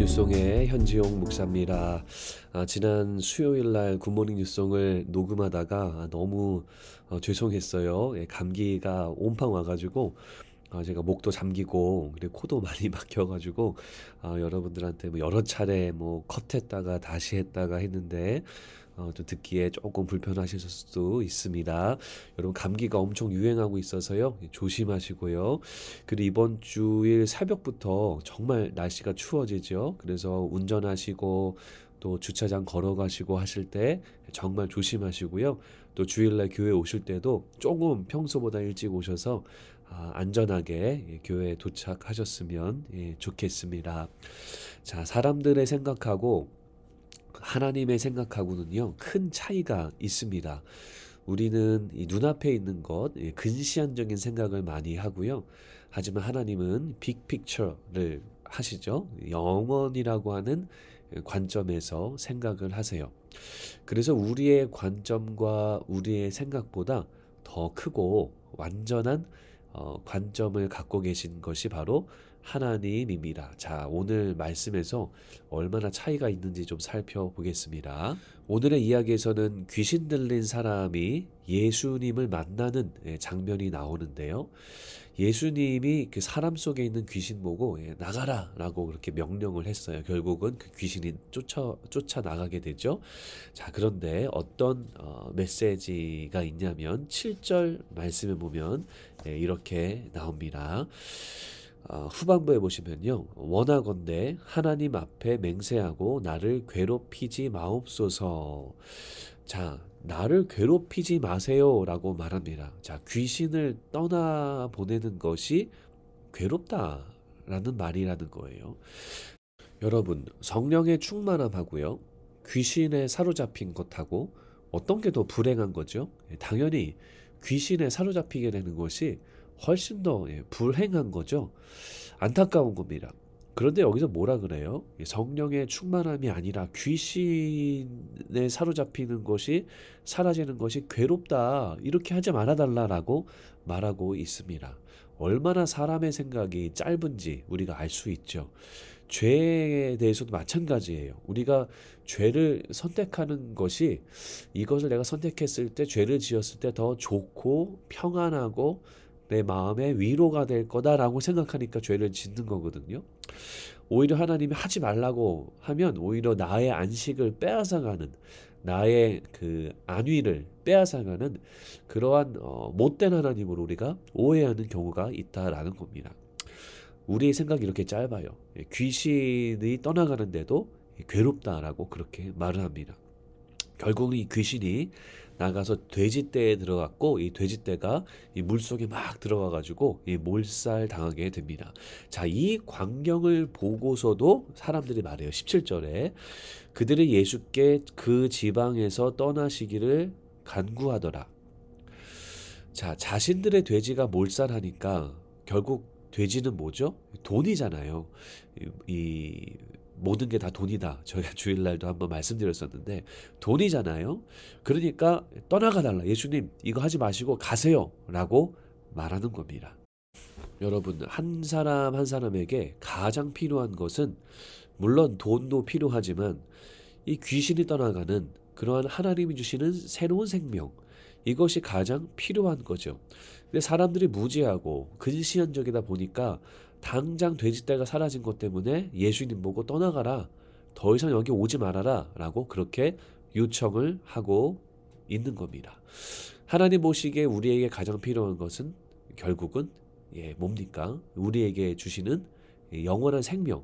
뉴송의 현지용 목사입니다. 아, 지난 수요일 날 굿모닝 뉴송을 녹음하다가 너무 어, 죄송했어요. 예, 감기가 온팡 와가지고 어, 제가 목도 잠기고 그리고 코도 많이 막혀가지고 어, 여러분들한테 뭐 여러 차례 뭐 컷했다가 다시 했다가 했는데 어, 좀 듣기에 조금 불편하실 수도 있습니다. 여러분 감기가 엄청 유행하고 있어서요 예, 조심하시고요. 그리고 이번 주일 새벽부터 정말 날씨가 추워지죠. 그래서 운전하시고 또 주차장 걸어가시고 하실 때 정말 조심하시고요. 또 주일날 교회 오실 때도 조금 평소보다 일찍 오셔서 아, 안전하게 예, 교회에 도착하셨으면 예, 좋겠습니다. 자, 사람들의 생각하고 하나님의 생각하고는요, 큰 차이가 있습니다. 우리는 눈앞에 있는 것, 예, 근시안적인 생각을 많이 하고요. 하지만 하나님은 빅픽처를 하시죠. 영원이라고 하는 관점에서 생각을 하세요. 그래서 우리의 관점과 우리의 생각보다 더 크고 완전한 어, 관점을 갖고 계신 것이 바로 하나님입니다. 자, 오늘 말씀에서 얼마나 차이가 있는지 좀 살펴보겠습니다. 오늘의 이야기에서는 귀신 들린 사람이 예수님을 만나는 예, 장면이 나오는데요. 예수님이 그 사람 속에 있는 귀신 보고 예, 나가라 라고 그렇게 명령을 했어요. 결국은 그 귀신이 쫓아, 쫓아 나가게 되죠. 자, 그런데 어떤 어, 메시지가 있냐면 7절 말씀에 보면 예, 이렇게 나옵니다. 어, 후반부에 보시면요. 원하건대 하나님 앞에 맹세하고 나를 괴롭히지 마옵소서. 자, 나를 괴롭히지 마세요라고 말합니다. 자, 귀신을 떠나 보내는 것이 괴롭다라는 말이라는 거예요. 여러분, 성령의 충만함하고요. 귀신에 사로잡힌 것하고 어떤 게 더 불행한 거죠? 당연히 귀신에 사로잡히게 되는 것이 훨씬 더 예, 불행한 거죠. 안타까운 겁니다. 그런데 여기서 뭐라 그래요? 예, 성령의 충만함이 아니라 귀신에 사로잡히는 것이 사라지는 것이 괴롭다. 이렇게 하지 말아달라라고 말하고 있습니다. 얼마나 사람의 생각이 짧은지 우리가 알 수 있죠. 죄에 대해서도 마찬가지예요. 우리가 죄를 선택하는 것이 이것을 내가 선택했을 때 죄를 지었을 때 더 좋고 평안하고 내 마음의 위로가 될 거다라고 생각하니까 죄를 짓는 거거든요. 오히려 하나님이 하지 말라고 하면 오히려 나의 안식을 빼앗아가는 나의 그 안위를 빼앗아가는 그러한 어, 못된 하나님을 우리가 오해하는 경우가 있다라는 겁니다. 우리의 생각이 이렇게 짧아요. 예, 귀신이 떠나가는데도 괴롭다라고 그렇게 말을 합니다. 결국이 귀신이 나가서 돼지떼에 들어갔고 이 돼지떼가 이 물속에 막 들어가 가지고 이 몰살 당하게 됩니다. 자, 이 광경을 보고서도 사람들이 말해요. 17절에 그들이 예수께 그 지방에서 떠나시기를 간구하더라. 자, 자신들의 돼지가 몰살하니까 결국 돼지는 뭐죠? 돈이잖아요. 이, 이 모든 게 다 돈이다. 저희가 주일날도 한번 말씀드렸었는데 돈이잖아요. 그러니까 떠나가 달라. 예수님 이거 하지 마시고 가세요라고 말하는 겁니다. 여러분 한 사람 한 사람에게 가장 필요한 것은 물론 돈도 필요하지만 이 귀신이 떠나가는 그러한 하나님이 주시는 새로운 생명 이것이 가장 필요한 거죠. 근데 사람들이 무지하고 근시안적이다 보니까 당장 돼지떼가 사라진 것 때문에 예수님 보고 떠나가라. 더 이상 여기 오지 말아라. 라고 그렇게 요청을 하고 있는 겁니다. 하나님 보시기에 우리에게 가장 필요한 것은 결국은 예, 뭡니까? 우리에게 주시는 영원한 생명.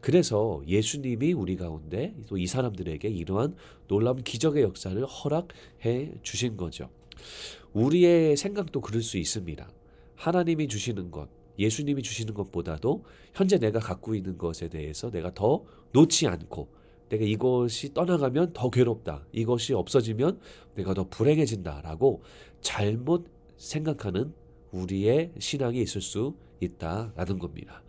그래서 예수님이 우리 가운데 또 이 사람들에게 이러한 놀라운 기적의 역사를 허락해 주신 거죠. 우리의 생각도 그럴 수 있습니다. 하나님이 주시는 것, 예수님이 주시는 것보다도 현재 내가 갖고 있는 것에 대해서 내가 더 놓지 않고 내가 이것이 떠나가면 더 괴롭다. 이것이 없어지면 내가 더 불행해진다라고 잘못 생각하는 우리의 신앙이 있을 수 있다라는 겁니다.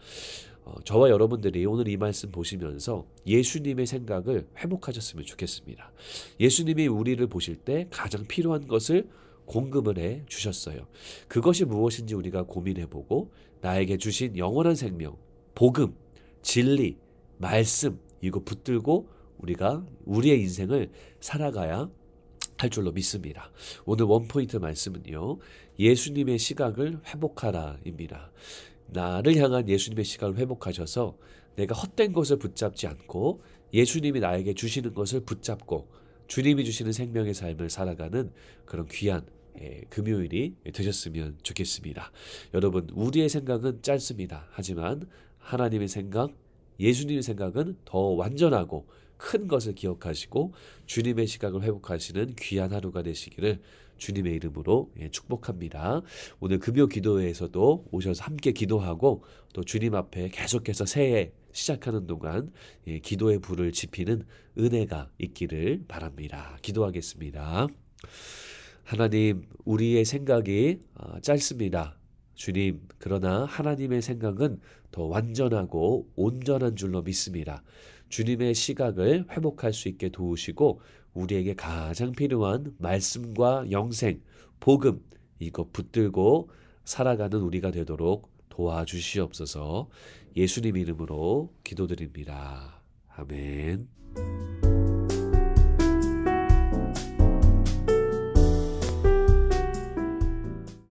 어, 저와 여러분들이 오늘 이 말씀 보시면서 예수님의 생각을 회복하셨으면 좋겠습니다. 예수님이 우리를 보실 때 가장 필요한 것을 공급을 해 주셨어요. 그것이 무엇인지 우리가 고민해보고 나에게 주신 영원한 생명, 복음, 진리, 말씀 이거 붙들고 우리가 우리의 인생을 살아가야 할 줄로 믿습니다. 오늘 원포인트 말씀은요. 예수님의 시각을 회복하라입니다. 나를 향한 예수님의 시각을 회복하셔서 내가 헛된 것을 붙잡지 않고 예수님이 나에게 주시는 것을 붙잡고 주님이 주시는 생명의 삶을 살아가는 그런 귀한 예, 금요일이 되셨으면 좋겠습니다. 여러분, 우리의 생각은 짧습니다. 하지만 하나님의 생각, 예수님의 생각은 더 완전하고 큰 것을 기억하시고 주님의 시각을 회복하시는 귀한 하루가 되시기를 주님의 이름으로 예, 축복합니다. 오늘 금요 기도회에서도 오셔서 함께 기도하고 또 주님 앞에 계속해서 새해 시작하는 동안 예, 기도의 불을 지피는 은혜가 있기를 바랍니다. 기도하겠습니다. 하나님, 우리의 생각이 아, 짧습니다. 주님, 그러나 하나님의 생각은 더 완전하고 온전한 줄로 믿습니다. 주님의 시각을 회복할 수 있게 도우시고 우리에게 가장 필요한 말씀과 영생, 복음 이거 붙들고 살아가는 우리가 되도록 도와주시옵소서. 예수님 이름으로 기도드립니다. 아멘.